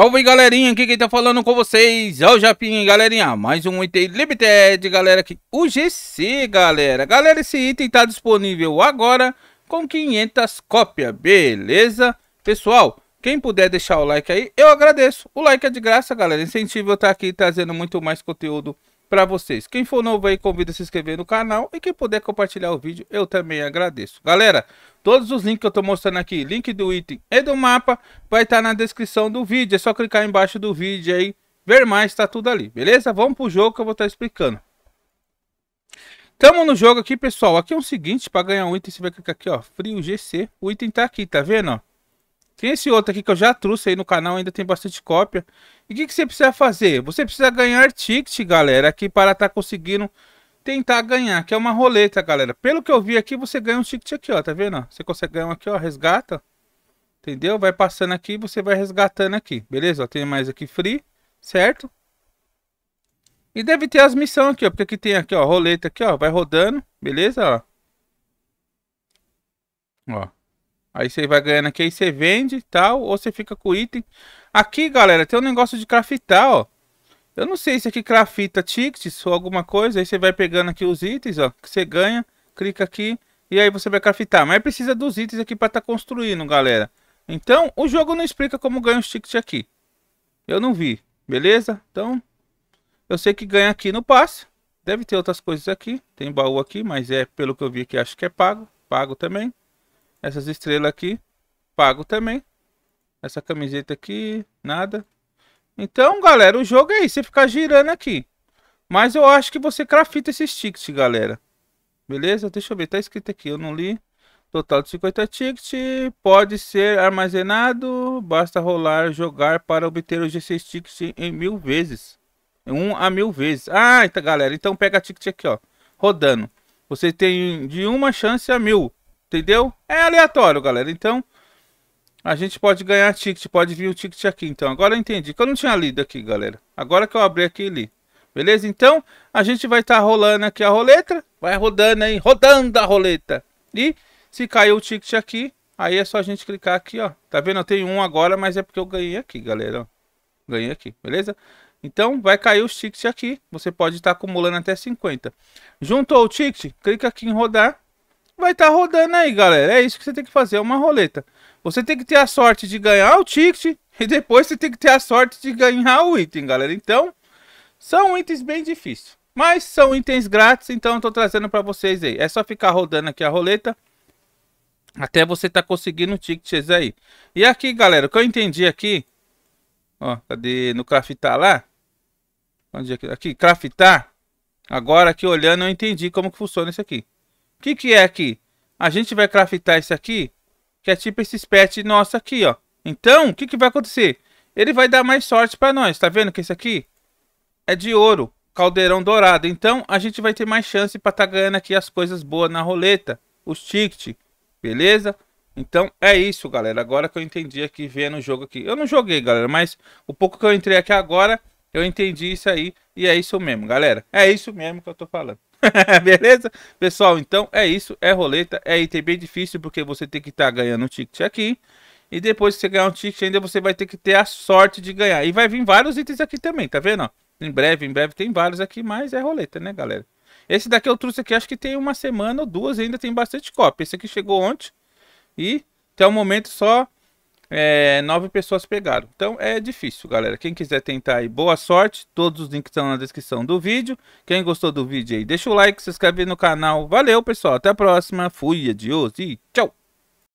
Salve galerinha, aqui quem tá falando com vocês é o Japim galerinha, mais um item limited, galera, aqui, o GC, galera, galera, esse item tá disponível agora com 500 cópias, beleza? Pessoal, quem puder deixar o like aí, eu agradeço, o like é de graça, galera, incentivo eu estar tá aqui trazendo muito mais conteúdo para vocês. Quem for novo aí, convido a se inscrever no canal e quem puder compartilhar o vídeo, eu também agradeço. Galera, todos os links que eu estou mostrando aqui, link do item e do mapa, vai estar tá na descrição do vídeo. É só clicar embaixo do vídeo aí, ver mais, tá tudo ali, beleza? Vamos pro jogo que eu vou estar tá explicando. Tamo no jogo aqui, pessoal. Aqui é o seguinte, para ganhar um item, você vai clicar aqui, ó, frio GC. O item tá aqui, tá vendo, ó? Tem esse outro aqui que eu já trouxe aí no canal, ainda tem bastante cópia. E o que, que, você precisa fazer? Você precisa ganhar ticket, galera, aqui para estar tá conseguindo tentar ganhar, que é uma roleta, galera. Pelo que eu vi aqui, você ganha um ticket aqui, ó, tá vendo? Você consegue ganhar um aqui, ó, resgata. Entendeu? Vai passando aqui, você vai resgatando aqui, beleza? Ó, tem mais aqui free, certo? E deve ter as missões aqui, ó, porque aqui tem aqui, ó, roleta aqui, ó, vai rodando, beleza? Ó. Ó. Aí você vai ganhando aqui, aí você vende e tal, ou você fica com o item. Aqui, galera, tem um negócio de craftar, ó. Eu não sei se aqui crafita tickets ou alguma coisa. Aí você vai pegando aqui os itens, ó, que você ganha. Clica aqui e aí você vai craftar. Mas precisa dos itens aqui para estar tá construindo, galera. Então, o jogo não explica como ganha os tickets aqui. Eu não vi, beleza? Então, eu sei que ganha aqui no passe. Deve ter outras coisas aqui. Tem baú aqui, mas é pelo que eu vi que acho que é pago. Pago também. Essas estrelas aqui, pago também. Essa camiseta aqui, nada. Então, galera, o jogo é isso. Você é ficar girando aqui. Mas eu acho que você crafita esses tickets, galera. Beleza? Deixa eu ver. Tá escrito aqui. Eu não li. Total de 50 tickets. Pode ser armazenado. Basta rolar jogar para obter os G6 tickets em mil vezes. Um a mil vezes. Ah, então, galera. Então pega ticket aqui, ó. Rodando. Você tem de uma chance a mil. Entendeu? É aleatório, galera. Então, a gente pode ganhar ticket. Pode vir o ticket aqui, então. Agora eu entendi. Que eu não tinha lido aqui, galera. Agora que eu abri aqui e li. Beleza? Então, a gente vai estar tá rolando aqui a roleta. Vai rodando aí. Rodando a roleta. E se caiu o ticket aqui, aí é só a gente clicar aqui, ó. Tá vendo? Eu tenho um agora, mas é porque eu ganhei aqui, galera. Ó. Ganhei aqui, beleza? Então, vai cair o ticket aqui. Você pode estar tá acumulando até 50. Juntou o ticket, clica aqui em rodar vai estar tá rodando aí, galera. É isso que você tem que fazer, é uma roleta. Você tem que ter a sorte de ganhar o ticket e depois você tem que ter a sorte de ganhar o item, galera. Então, são itens bem difíceis. Mas são itens grátis, então eu tô trazendo para vocês aí. É só ficar rodando aqui a roleta até você tá conseguindo tickets aí. E aqui, galera, o que eu entendi aqui, ó, cadê no craftar lá? Onde é que aqui craftar? Agora aqui olhando eu entendi como que funciona isso aqui. O que, que é aqui? A gente vai craftar isso aqui, que é tipo esse pet, nosso aqui, ó. Então, o que, que vai acontecer? Ele vai dar mais sorte para nós, tá vendo que esse aqui é de ouro, caldeirão dourado. Então, a gente vai ter mais chance para estar tá ganhando aqui as coisas boas na roleta, os tickets, beleza? Então é isso, galera. Agora que eu entendi aqui, vendo o jogo aqui. Eu não joguei, galera, mas o pouco que eu entrei aqui agora, eu entendi isso aí. E é isso mesmo, galera. É isso mesmo que eu tô falando. Beleza? Pessoal, então é isso. É roleta. É item bem difícil porque você tem que estar tá ganhando um ticket aqui. E depois que você ganhar um ticket ainda, você vai ter que ter a sorte de ganhar. E vai vir vários itens aqui também, tá vendo? Em breve, em breve tem vários aqui, mas é roleta, né, galera? Esse daqui eu trouxe aqui, acho que tem uma semana ou duas ainda, tem bastante cópia. Esse aqui chegou ontem e até o momento só é, nove pessoas pegaram. Então é difícil, galera. Quem quiser tentar aí, boa sorte. Todos os links estão na descrição do vídeo. Quem gostou do vídeo aí, deixa o like, se inscreve no canal. Valeu, pessoal. Até a próxima. Fui, adiós e tchau.